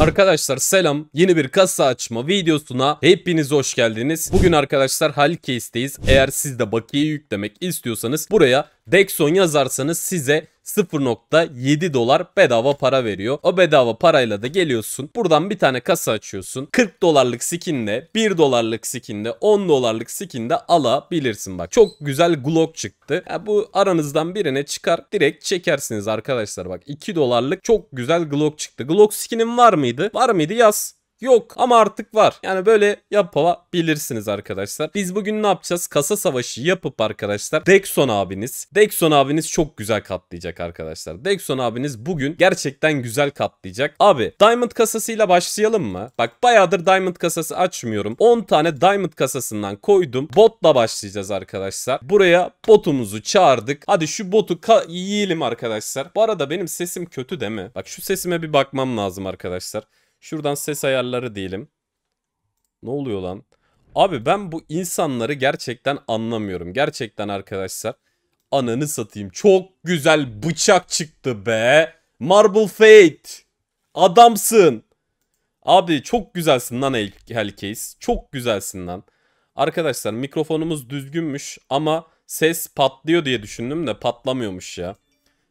Arkadaşlar selam. Yeni bir kasa açma videosuna hepiniz hoş geldiniz. Bugün arkadaşlar Halcase'deyiz. Eğer siz de bakiye yüklemek istiyorsanız buraya Dexon yazarsanız size 0.7 dolar bedava para veriyor. O bedava parayla da geliyorsun. Buradan bir tane kasa açıyorsun. 40 dolarlık skinle, 1 dolarlık skinle, 10 dolarlık skinde alabilirsin bak. Çok güzel Glock çıktı. Ya bu aranızdan birine çıkar direkt çekersiniz arkadaşlar bak. 2 dolarlık çok güzel Glock çıktı. Glock skinim var mıydı? Var mıydı? Yaz. Yok ama artık var. Yani böyle yapabilirsiniz arkadaşlar. Biz bugün ne yapacağız? Kasa savaşı yapıp arkadaşlar Dexon abiniz. Dexon abiniz çok güzel katlayacak arkadaşlar. Dexon abiniz bugün gerçekten güzel katlayacak. Abi Diamond kasasıyla başlayalım mı? Bak bayağıdır Diamond kasası açmıyorum. 10 tane Diamond kasasından koydum. Botla başlayacağız arkadaşlar. Buraya botumuzu çağırdık. Hadi şu botu yiyelim arkadaşlar. Bu arada benim sesim kötü değil mi? Bak şu sesime bir bakmam lazım arkadaşlar. Şuradan ses ayarları diyelim. Ne oluyor lan? Abi ben bu insanları gerçekten anlamıyorum. Gerçekten arkadaşlar. Ananı satayım. Çok güzel bıçak çıktı be. Marble Fate. Adamsın. Abi çok güzelsin lan Hellcase. Çok güzelsin lan. Arkadaşlar mikrofonumuz düzgünmüş ama ses patlıyor diye düşündüm de patlamıyormuş ya.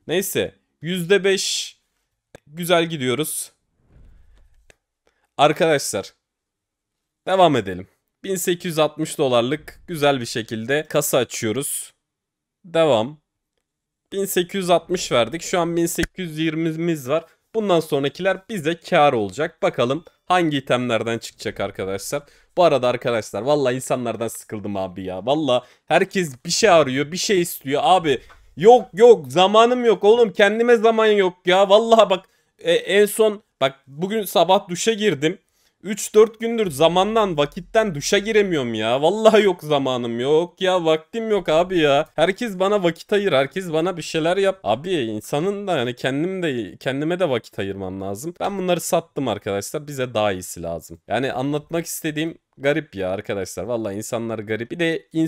Neyse %5 güzel gidiyoruz. Arkadaşlar devam edelim. 1860 dolarlık güzel bir şekilde kasa açıyoruz. Devam. 1860 verdik. Şu an 1820'miz var. Bundan sonrakiler bize kar olacak. Bakalım hangi itemlerden çıkacak arkadaşlar. Bu arada arkadaşlar valla insanlardan sıkıldım abi ya. Valla herkes bir şey arıyor bir şey istiyor abi. Yok yok zamanım yok oğlum kendime zaman yok ya. Valla bak e, en son Bak bugün sabah duşa girdim. 3-4 gündür zamandan vakitten duşa giremiyorum ya. Vallahi yok zamanım yok ya vaktim yok abi ya. Herkes bana vakit ayır herkes bana bir şeyler yap. Abi insanın da yani kendim de kendime de vakit ayırmam lazım. Ben bunları sattım arkadaşlar bize daha iyisi lazım. Yani anlatmak istediğim garip ya arkadaşlar. Vallahi insanlar garip. Bir de insan